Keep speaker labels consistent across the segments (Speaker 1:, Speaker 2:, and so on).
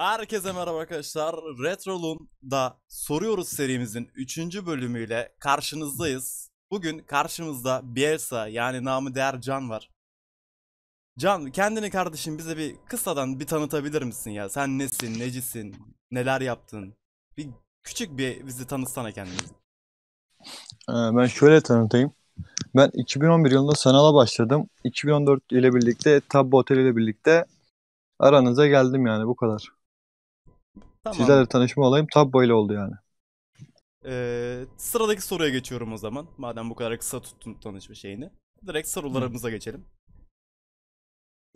Speaker 1: Herkese merhaba arkadaşlar. Retrolun da soruyoruz serimizin 3. bölümüyle
Speaker 2: karşınızdayız. Bugün karşımızda Bielsa yani namı değer Can var. Can kendini kardeşim bize bir kısadan bir tanıtabilir misin ya? Sen nesin, necisin, neler yaptın? Bir küçük bir bizi tanıtsana kendini.
Speaker 1: Ee, ben şöyle tanıtayım. Ben 2011 yılında sanala başladım. 2014 ile birlikte Tabbo Otel ile birlikte aranıza geldim yani bu kadar. Tamam. Sizlerle tanışma olayım Tabbo ile oldu yani.
Speaker 2: Ee, sıradaki soruya geçiyorum o zaman. Madem bu kadar kısa tuttun tanışma şeyini. Direkt sorularımıza Hı. geçelim.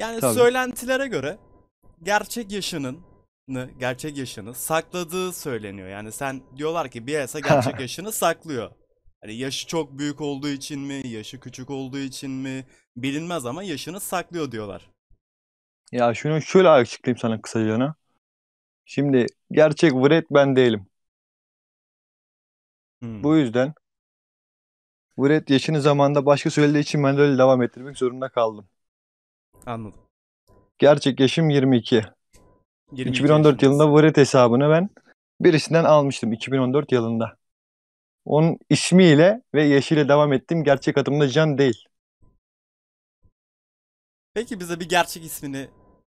Speaker 2: Yani Tabii. söylentilere göre gerçek yaşının gerçek yaşını sakladığı söyleniyor. Yani sen diyorlar ki Bielsa gerçek yaşını saklıyor. Hani yaşı çok büyük olduğu için mi, yaşı küçük olduğu için mi bilinmez ama yaşını saklıyor diyorlar.
Speaker 1: Ya şunu şöyle açıklayayım sana kısaca. Şimdi gerçek Vred ben değilim. Hmm. Bu yüzden Vred yaşını zamanda başka söylediği için ben de öyle devam ettirmek zorunda kaldım. Anladım. Gerçek yaşım 22. 22 2014 yaşındasın. yılında Vred hesabını ben birisinden almıştım 2014 yılında. Onun ismiyle ve yaşıyla devam ettim. Gerçek adım da Can değil.
Speaker 2: Peki bize bir gerçek ismini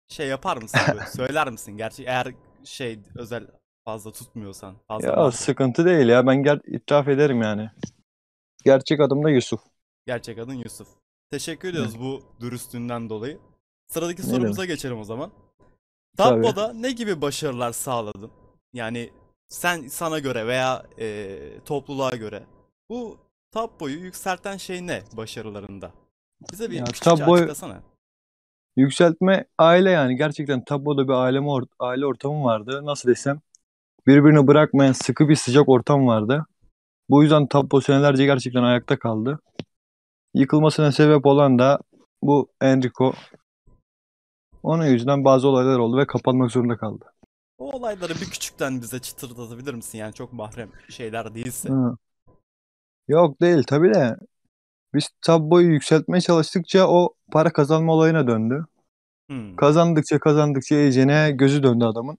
Speaker 2: şey yapar mısın? söyler misin? Gerçek eğer şey özel fazla tutmuyorsan. Fazla ya fazla.
Speaker 1: sıkıntı değil ya ben ger itiraf ederim yani. Gerçek adım da Yusuf.
Speaker 2: Gerçek adın Yusuf. Teşekkür ediyoruz bu dürüstlüğünden dolayı. Sıradaki sorumuza geçelim o zaman. Tabloda ne gibi başarılar sağladın? Yani sen sana göre veya e, topluluğa göre bu tabloyu yükselten şey ne başarılarında? Bize bir ya, küçükçe tablo... açıklasana.
Speaker 1: Yükseltme aile yani gerçekten tabloda bir aileme or- aile ortamı vardı. Nasıl desem birbirini bırakmayan sıkı bir sıcak ortam vardı. Bu yüzden tablo senelerce gerçekten ayakta kaldı. Yıkılmasına sebep olan da bu Enrico. Onun yüzünden bazı olaylar oldu ve kapanmak zorunda kaldı.
Speaker 2: O olayları bir küçükten bize çıtırdatabilir misin? Yani çok mahrem şeyler değilse. Hı.
Speaker 1: Yok değil tabi de biz tabloyu yükseltmeye çalıştıkça o para kazanma olayına döndü. Hmm. Kazandıkça kazandıkça iyicene gözü döndü adamın.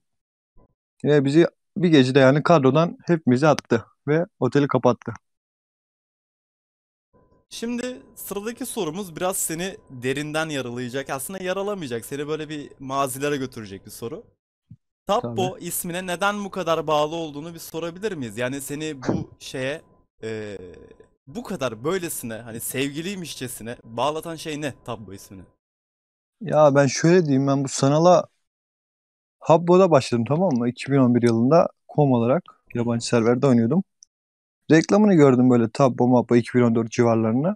Speaker 1: Ve bizi bir gecede yani kadrodan hepimizi attı ve oteli kapattı.
Speaker 2: Şimdi sıradaki sorumuz biraz seni derinden yaralayacak. Aslında yaralamayacak. Seni böyle bir mazilere götürecek bir soru. Tappo Tabii. ismine neden bu kadar bağlı olduğunu bir sorabilir miyiz? Yani seni bu şeye e, bu kadar böylesine hani sevgiliymişçesine bağlatan şey ne tablo ismini?
Speaker 1: Ya ben şöyle diyeyim ben bu sanala Habbo'da başladım tamam mı? 2011 yılında kom olarak yabancı serverde oynuyordum. Reklamını gördüm böyle Tabbo Mabbo 2014 civarlarına.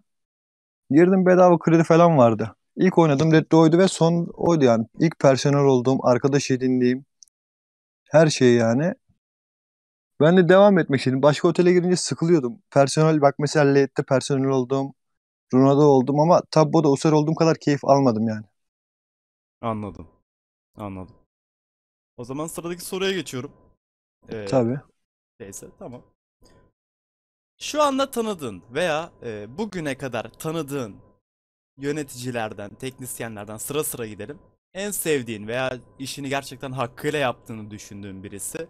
Speaker 1: Girdim bedava kredi falan vardı. İlk oynadım Red oydu ve son oydu yani. ilk personel olduğum, arkadaş edindiğim her şey yani. Ben de devam etmek istedim. Başka otele girince sıkılıyordum. Personel bak mesela Leyette personel oldum. Runa'da oldum ama Tabbo'da Usar olduğum kadar keyif almadım yani. Anladım. Anladım.
Speaker 2: O zaman sıradaki soruya geçiyorum. Ee, Tabii. Neyse tamam. Şu anda tanıdığın veya e, bugüne kadar tanıdığın yöneticilerden, teknisyenlerden sıra sıra gidelim. En sevdiğin veya işini gerçekten hakkıyla yaptığını düşündüğün birisi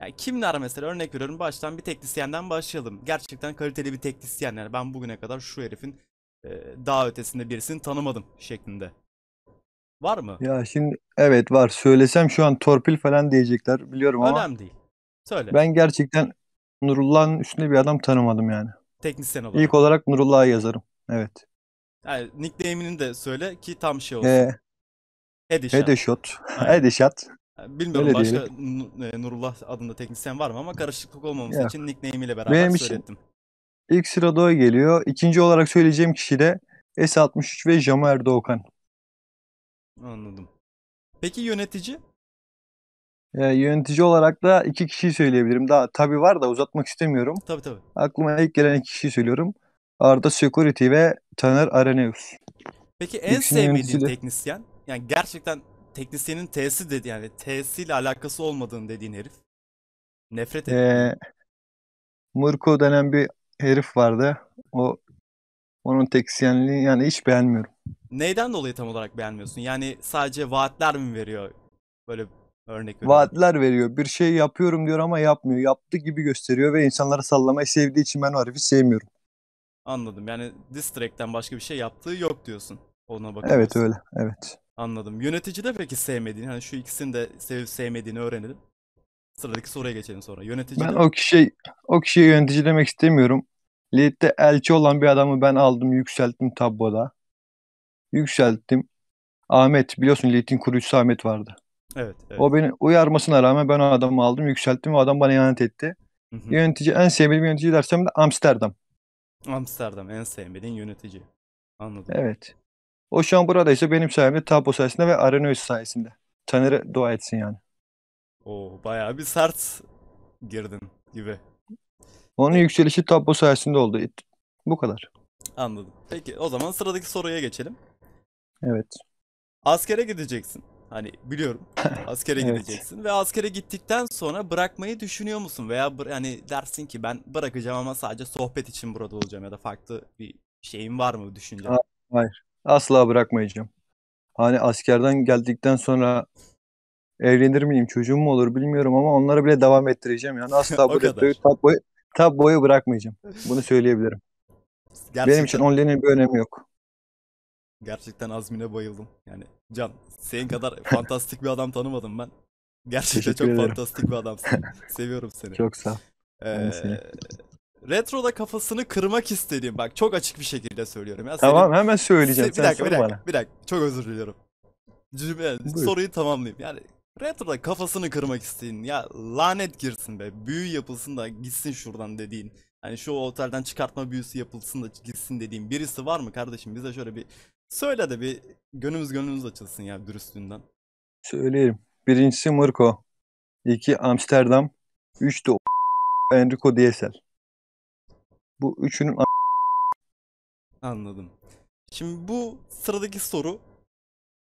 Speaker 2: yani kimler mesela örnek veriyorum baştan bir teknisyenden başlayalım. Gerçekten kaliteli bir teknisyen yani ben bugüne kadar şu herifin e, daha ötesinde birisini tanımadım şeklinde. Var mı? Ya
Speaker 1: şimdi evet var. Söylesem şu an torpil falan diyecekler biliyorum ama Önemli değil. Söyle. ben gerçekten Nurullah'ın üstünde bir adam tanımadım yani. Teknisyen olarak. İlk olarak Nurullah'ı yazarım. Evet.
Speaker 2: Yani nickname'ini de söyle ki tam şey olsun. Ee, Headshot. headshot. Aynen. Headshot. Bilmiyorum Öyle başka N- e, Nurullah adında teknisyen var mı ama karışıklık olmaması için nickname ile beraber Benim için-
Speaker 1: İlk sırada o geliyor. İkinci olarak söyleyeceğim kişi de S63 ve Jamer Doğukan.
Speaker 2: Anladım. Peki yönetici?
Speaker 1: Ee, yönetici olarak da iki kişiyi söyleyebilirim. Daha tabii var da uzatmak istemiyorum. Tabii tabii. Aklıma ilk gelen iki kişiyi söylüyorum. Arda Security ve Taner Areneus. Peki en İkisinin sevmediğin yöneticisi
Speaker 2: teknisyen? Yani gerçekten teknisyenin T'si dedi yani ile alakası olmadığını dediğin herif. Nefret ettim. Ee,
Speaker 1: Mırko denen bir herif vardı. O onun teknisyenliği yani hiç beğenmiyorum.
Speaker 2: Neyden dolayı tam olarak beğenmiyorsun? Yani sadece vaatler mi veriyor? Böyle örnek veriyor. Vaatler
Speaker 1: veriyor. Bir şey yapıyorum diyor ama yapmıyor. Yaptı gibi gösteriyor ve insanları sallamayı sevdiği için ben o herifi sevmiyorum.
Speaker 2: Anladım. Yani distract'ten başka bir şey yaptığı yok diyorsun. Ona bakarız. Evet öyle. Evet. Anladım. Yönetici de peki sevmediğini, hani şu ikisini de sevip sevmediğini öğrenelim. Sıradaki soruya geçelim sonra. Yönetici Ben de... o
Speaker 1: kişi o kişiye yönetici demek istemiyorum. Lid'de elçi olan bir adamı ben aldım, yükselttim tabloda. Yükselttim. Ahmet biliyorsun Lid'in kurucusu Ahmet vardı.
Speaker 2: Evet, evet. O beni
Speaker 1: uyarmasına rağmen ben o adamı aldım, yükselttim ve adam bana ihanet etti. Hı hı. Yönetici en sevmediğim yönetici dersem de Amsterdam.
Speaker 2: Amsterdam en sevmediğin yönetici. Anladım. Evet.
Speaker 1: O şu an burada ise benim sayemde Tablo sayesinde ve Arenois sayesinde. Taner'e dua etsin yani.
Speaker 2: Oo bayağı bir sert girdin gibi.
Speaker 1: Onun yükselişi Tablo sayesinde oldu. Bu kadar.
Speaker 2: Anladım. Peki o zaman sıradaki soruya geçelim. Evet. Askere gideceksin. Hani biliyorum askere evet. gideceksin ve askere gittikten sonra bırakmayı düşünüyor musun? Veya hani dersin ki ben bırakacağım ama sadece sohbet için burada olacağım ya da farklı bir şeyin var mı düşünce?
Speaker 1: Hayır. Asla bırakmayacağım. Hani askerden geldikten sonra evlenir miyim, çocuğum mu olur bilmiyorum ama onlara bile devam ettireceğim. Yani asla bu tab boyu, tab boyu bırakmayacağım. Bunu söyleyebilirim.
Speaker 2: Gerçekten... Benim için online'in
Speaker 1: bir önemi yok.
Speaker 2: Gerçekten azmine bayıldım. Yani Can senin kadar fantastik bir adam tanımadım ben.
Speaker 1: Gerçekten Teşekkür çok ederim.
Speaker 2: fantastik bir adamsın. Seviyorum seni. Çok sağ ol. Ee, Retro'da kafasını kırmak istediğim bak çok açık bir şekilde söylüyorum. Ya tamam senin, hemen söyleyeceğim. bir dakika, bir dakika, bana. bir dakika. Çok özür diliyorum. Cümle, soruyu tamamlayayım. Yani Retro'da kafasını kırmak isteyin. Ya lanet girsin be. Büyü yapılsın da gitsin şuradan dediğin. Hani şu otelden çıkartma büyüsü yapılsın da gitsin dediğin birisi var mı kardeşim? Bize şöyle bir söyle de bir gönlümüz gönlümüz açılsın ya dürüstlüğünden.
Speaker 1: Söyleyeyim. Birincisi Mırko. İki Amsterdam. Üç de Enrico Diesel. Bu üçünün
Speaker 2: Anladım. Şimdi bu sıradaki soru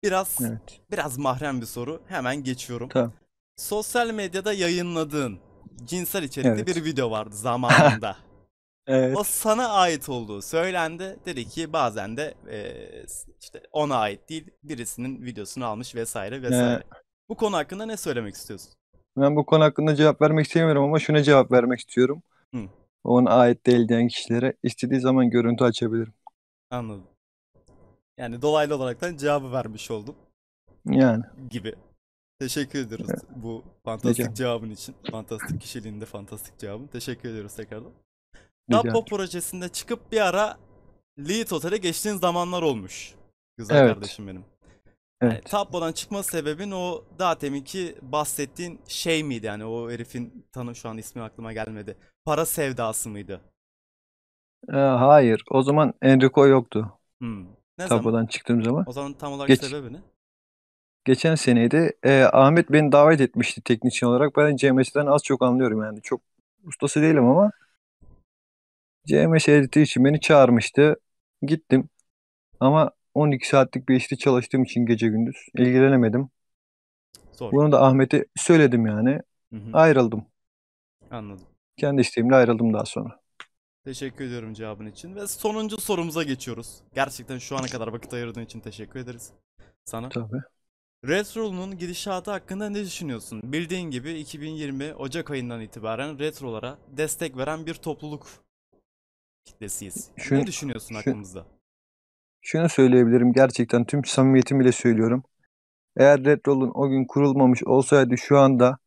Speaker 2: biraz evet. biraz mahrem bir soru. Hemen geçiyorum. Tamam. Sosyal medyada yayınladığın cinsel içerikli evet. bir video vardı zamanında. evet. O sana ait olduğu söylendi. Dedi ki bazen de e, işte ona ait değil birisinin videosunu almış vesaire vesaire. Ee, bu konu hakkında ne söylemek istiyorsun?
Speaker 1: Ben bu konu hakkında cevap vermek istemiyorum ama şuna cevap vermek istiyorum. Hı ona ait değil diyen kişilere istediği zaman görüntü açabilirim.
Speaker 2: Anladım. Yani dolaylı olarak da cevabı vermiş oldum. Yani. Gibi. Teşekkür ediyoruz evet. bu fantastik Rica. cevabın için. Fantastik kişiliğinde fantastik cevabın. Teşekkür ediyoruz tekrardan. Tappo projesinde çıkıp bir ara Lead otel'e geçtiğin zamanlar olmuş. Güzel evet. kardeşim benim. Evet. Yani Tablo'dan çıkma sebebin o daha teminki bahsettiğin şey miydi yani o herifin tanı şu an ismi aklıma gelmedi. Para sevdası mıydı?
Speaker 1: Ee, hayır. O zaman Enrico yoktu. Hmm. Ne Tablodan zaman? çıktığım zaman. O zaman tam olarak Geç, sebebi ne? Geçen seneydi. E, Ahmet beni davet etmişti teknisyen olarak. Ben CMS'den az çok anlıyorum yani. Çok ustası değilim ama CMS editi için beni çağırmıştı. Gittim. Ama 12 saatlik bir işte çalıştığım için gece gündüz ilgilenemedim. Zor. Bunu da Ahmet'e söyledim yani. Hı hı. Ayrıldım. Anladım. Kendi isteğimle ayrıldım daha sonra.
Speaker 2: Teşekkür ediyorum cevabın için. Ve sonuncu sorumuza geçiyoruz. Gerçekten şu ana kadar vakit ayırdığın için teşekkür ederiz sana. Tabii. Red Roll'un gidişatı hakkında ne düşünüyorsun? Bildiğin gibi 2020 Ocak ayından itibaren Retro'lara destek veren bir topluluk kitlesiyiz. Şu, ne düşünüyorsun şu, aklımızda?
Speaker 1: şunu söyleyebilirim gerçekten tüm samimiyetim ile söylüyorum. Eğer Red Roll'un o gün kurulmamış olsaydı şu anda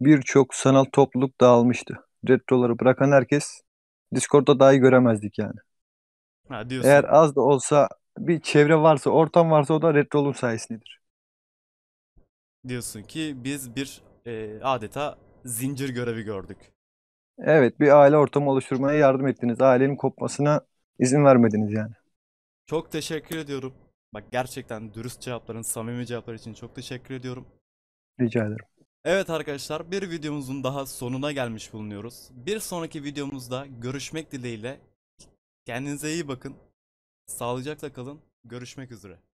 Speaker 1: birçok sanal topluluk dağılmıştı. Red Roll'ları bırakan herkes Discord'da dahi göremezdik yani. Ha, diyorsun. Eğer az da olsa bir çevre varsa, ortam varsa o da Red Roll'un sayesindedir.
Speaker 2: Diyorsun ki biz bir e, adeta zincir görevi gördük.
Speaker 1: Evet, bir aile ortamı oluşturmaya yardım ettiniz. Ailenin kopmasına izin vermediniz yani.
Speaker 2: Çok teşekkür ediyorum. Bak gerçekten dürüst cevapların, samimi cevaplar için çok teşekkür ediyorum. Rica ederim. Evet arkadaşlar bir videomuzun daha sonuna gelmiş bulunuyoruz. Bir sonraki videomuzda görüşmek dileğiyle. Kendinize iyi bakın. Sağlıcakla kalın. Görüşmek üzere.